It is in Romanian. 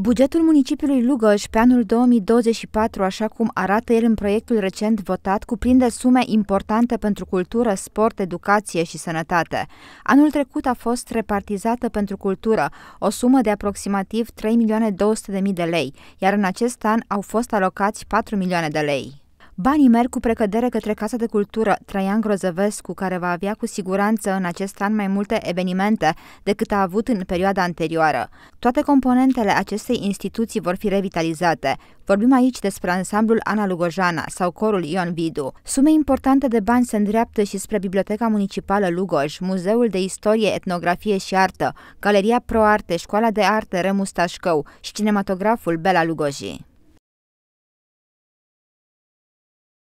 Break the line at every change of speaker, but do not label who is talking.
Bugetul municipiului Lugoj pe anul 2024, așa cum arată el în proiectul recent votat, cuprinde sume importante pentru cultură, sport, educație și sănătate. Anul trecut a fost repartizată pentru cultură o sumă de aproximativ 3.200.000 de lei, iar în acest an au fost alocați 4 milioane de lei. Banii merg cu precădere către Casa de Cultură Traian Grozăvescu, care va avea cu siguranță în acest an mai multe evenimente decât a avut în perioada anterioară. Toate componentele acestei instituții vor fi revitalizate. Vorbim aici despre ansamblul Ana Lugojana sau corul Ion Vidu. Sume importante de bani se îndreaptă și spre Biblioteca Municipală Lugoj, Muzeul de Istorie, Etnografie și Artă, Galeria Pro Arte, Școala de Arte Remus Tașcău și cinematograful Bela Lugoji.